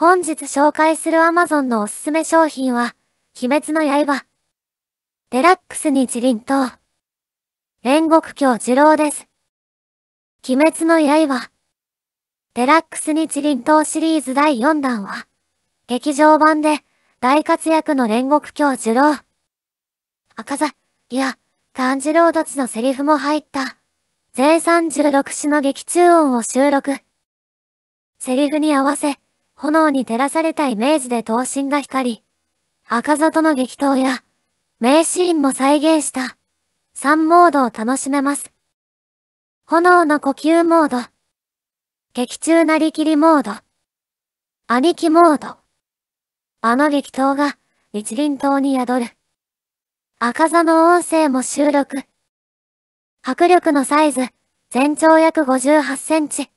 本日紹介する Amazon のおすすめ商品は、鬼滅の刃。デラックスに一輪刀。煉獄教二郎です。鬼滅の刃。デラックス日輪刀シリーズ第4弾は、劇場版で大活躍の煉獄教二郎。赤座、いや、炭治郎たちのセリフも入った、全36種の劇中音を収録。セリフに合わせ、炎に照らされたイメージで刀身が光り、赤座との激闘や、名シーンも再現した、3モードを楽しめます。炎の呼吸モード、劇中なりきりモード、兄貴モード。あの激闘が、一輪島に宿る。赤座の音声も収録。迫力のサイズ、全長約58センチ。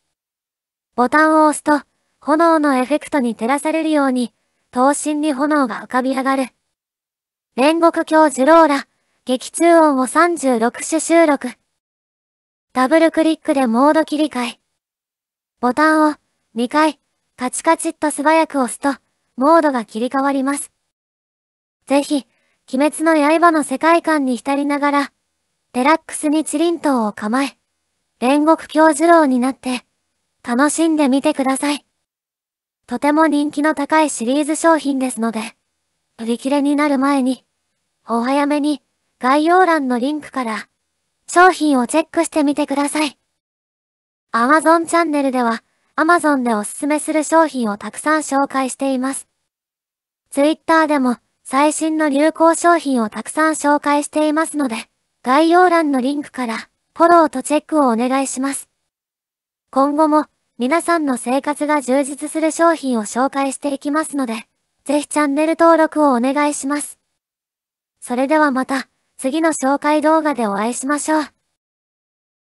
ボタンを押すと、炎のエフェクトに照らされるように、刀身に炎が浮かび上がる。煉獄教授ローラ、劇中音を36種収録。ダブルクリックでモード切り替え。ボタンを2回、カチカチっと素早く押すと、モードが切り替わります。ぜひ、鬼滅の刃の世界観に浸りながら、デラックスにチリントを構え、煉獄教授郎になって、楽しんでみてください。とても人気の高いシリーズ商品ですので、売り切れになる前に、お早めに概要欄のリンクから商品をチェックしてみてください。Amazon チャンネルでは Amazon でおすすめする商品をたくさん紹介しています。Twitter でも最新の流行商品をたくさん紹介していますので、概要欄のリンクからフォローとチェックをお願いします。今後も皆さんの生活が充実する商品を紹介していきますので、ぜひチャンネル登録をお願いします。それではまた、次の紹介動画でお会いしましょう。